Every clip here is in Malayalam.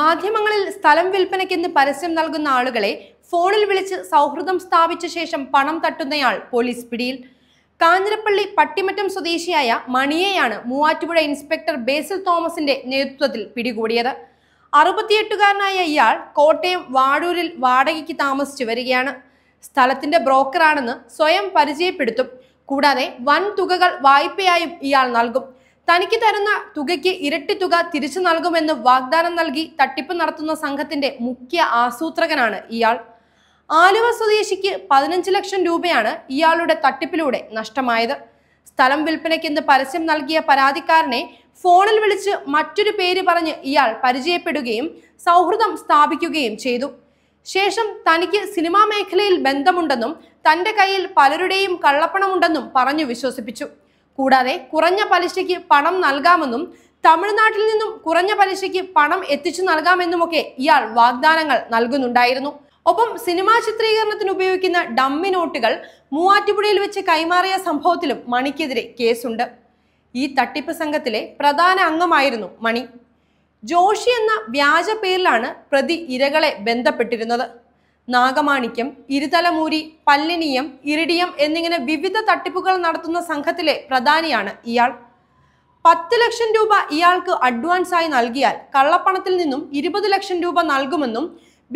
മാധ്യമങ്ങളിൽ സ്ഥലം വിൽപ്പനയ്ക്കെന്ന് പരസ്യം നൽകുന്ന ആളുകളെ ഫോണിൽ വിളിച്ച് സൗഹൃദം സ്ഥാപിച്ച ശേഷം പണം തട്ടുന്നയാൾ പോലീസ് പിടിയിൽ കാഞ്ഞിരപ്പള്ളി പട്ടിമറ്റം സ്വദേശിയായ മണിയെയാണ് മൂവാറ്റുപുഴ ഇൻസ്പെക്ടർ ബേസിൽ തോമസിന്റെ നേതൃത്വത്തിൽ പിടികൂടിയത് അറുപത്തിയെട്ടുകാരനായ ഇയാൾ കോട്ടയം വാടൂരിൽ വാടകയ്ക്ക് താമസിച്ചു വരികയാണ് സ്ഥലത്തിന്റെ ബ്രോക്കറാണെന്ന് സ്വയം പരിചയപ്പെടുത്തും കൂടാതെ വൻ തുകകൾ വായ്പയായും ഇയാൾ നൽകും തനിക്ക് തരുന്ന തുകയ്ക്ക് ഇരട്ടി തുക തിരിച്ചു നൽകുമെന്ന് വാഗ്ദാനം നൽകി തട്ടിപ്പ് നടത്തുന്ന സംഘത്തിന്റെ മുഖ്യ ആസൂത്രകനാണ് ഇയാൾ ആലുവ സ്വദേശിക്ക് പതിനഞ്ച് ലക്ഷം രൂപയാണ് ഇയാളുടെ തട്ടിപ്പിലൂടെ നഷ്ടമായത് സ്ഥലം വിൽപ്പനയ്ക്കെന്ന് പരസ്യം നൽകിയ പരാതിക്കാരനെ ഫോണിൽ വിളിച്ച് മറ്റൊരു പേര് പറഞ്ഞ് ഇയാൾ പരിചയപ്പെടുകയും സൗഹൃദം സ്ഥാപിക്കുകയും ചെയ്തു ശേഷം തനിക്ക് സിനിമാ മേഖലയിൽ ബന്ധമുണ്ടെന്നും തന്റെ കയ്യിൽ പലരുടെയും കള്ളപ്പണമുണ്ടെന്നും പറഞ്ഞു വിശ്വസിപ്പിച്ചു കൂടാതെ കുറഞ്ഞ പലിശയ്ക്ക് പണം നൽകാമെന്നും തമിഴ്നാട്ടിൽ നിന്നും കുറഞ്ഞ പലിശയ്ക്ക് പണം എത്തിച്ചു നൽകാമെന്നുമൊക്കെ ഇയാൾ വാഗ്ദാനങ്ങൾ നൽകുന്നുണ്ടായിരുന്നു ഒപ്പം സിനിമാ ചിത്രീകരണത്തിന് ഉപയോഗിക്കുന്ന ഡമ്മി നോട്ടുകൾ മൂവാറ്റുപുഴയിൽ വെച്ച് കൈമാറിയ സംഭവത്തിലും മണിക്കെതിരെ കേസുണ്ട് ഈ തട്ടിപ്പ് സംഘത്തിലെ പ്രധാന അംഗമായിരുന്നു മണി ജോഷി എന്ന വ്യാജ പേരിലാണ് പ്രതി ഇരകളെ ബന്ധപ്പെട്ടിരുന്നത് നാഗമാണിക്യം ഇരുതലമൂരി പല്ലിനിയം ഇറിഡിയം എന്നിങ്ങനെ വിവിധ തട്ടിപ്പുകൾ നടത്തുന്ന സംഘത്തിലെ പ്രധാനിയാണ് ഇയാൾ പത്ത് ലക്ഷം രൂപ ഇയാൾക്ക് അഡ്വാൻസായി നൽകിയാൽ കള്ളപ്പണത്തിൽ നിന്നും ഇരുപത് ലക്ഷം രൂപ നൽകുമെന്നും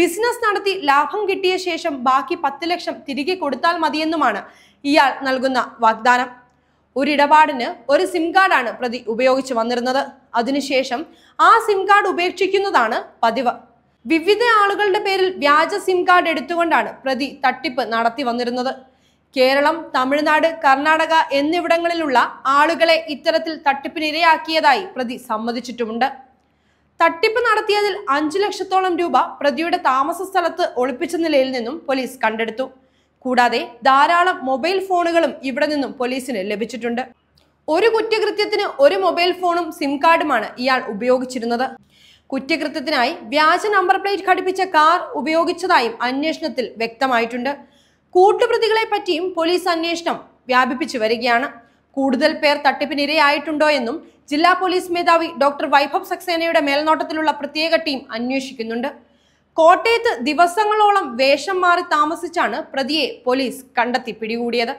ബിസിനസ് നടത്തി ലാഭം കിട്ടിയ ശേഷം ബാക്കി പത്ത് ലക്ഷം തിരികെ കൊടുത്താൽ മതിയെന്നുമാണ് ഇയാൾ നൽകുന്ന വാഗ്ദാനം ഒരിടപാടിന് ഒരു സിം കാർഡാണ് പ്രതി ഉപയോഗിച്ചു വന്നിരുന്നത് അതിനുശേഷം ആ സിം കാർഡ് ഉപേക്ഷിക്കുന്നതാണ് പതിവ് വിവിധ ആളുകളുടെ പേരിൽ വ്യാജ സിം കാർഡ് എടുത്തുകൊണ്ടാണ് പ്രതി തട്ടിപ്പ് നടത്തി വന്നിരുന്നത് കേരളം തമിഴ്നാട് കർണാടക എന്നിവിടങ്ങളിലുള്ള ആളുകളെ ഇത്തരത്തിൽ തട്ടിപ്പിനിരയാക്കിയതായി പ്രതി സമ്മതിച്ചിട്ടുമുണ്ട് തട്ടിപ്പ് നടത്തിയതിൽ അഞ്ചു ലക്ഷത്തോളം രൂപ പ്രതിയുടെ താമസ സ്ഥലത്ത് ഒളിപ്പിച്ച നിലയിൽ നിന്നും പോലീസ് കണ്ടെടുത്തു കൂടാതെ ധാരാളം മൊബൈൽ ഫോണുകളും ഇവിടെ നിന്നും പോലീസിന് ലഭിച്ചിട്ടുണ്ട് ഒരു കുറ്റകൃത്യത്തിന് ഒരു മൊബൈൽ ഫോണും സിം കാർഡുമാണ് ഇയാൾ ഉപയോഗിച്ചിരുന്നത് കുറ്റകൃത്യത്തിനായി വ്യാജ നമ്പർ പ്ലേറ്റ് ഘടിപ്പിച്ച കാർ ഉപയോഗിച്ചതായും അന്വേഷണത്തിൽ വ്യക്തമായിട്ടുണ്ട് കൂട്ടുപ്രതികളെ പറ്റിയും പോലീസ് അന്വേഷണം വ്യാപിപ്പിച്ചു വരികയാണ് കൂടുതൽ പേർ തട്ടിപ്പിനിരയായിട്ടുണ്ടോ എന്നും ജില്ലാ പോലീസ് മേധാവി ഡോക്ടർ വൈഭവ് സക്സേനയുടെ മേൽനോട്ടത്തിലുള്ള പ്രത്യേക ടീം അന്വേഷിക്കുന്നുണ്ട് കോട്ടയത്ത് ദിവസങ്ങളോളം വേഷം മാറി താമസിച്ചാണ് പ്രതിയെ പോലീസ് കണ്ടെത്തി പിടികൂടിയത്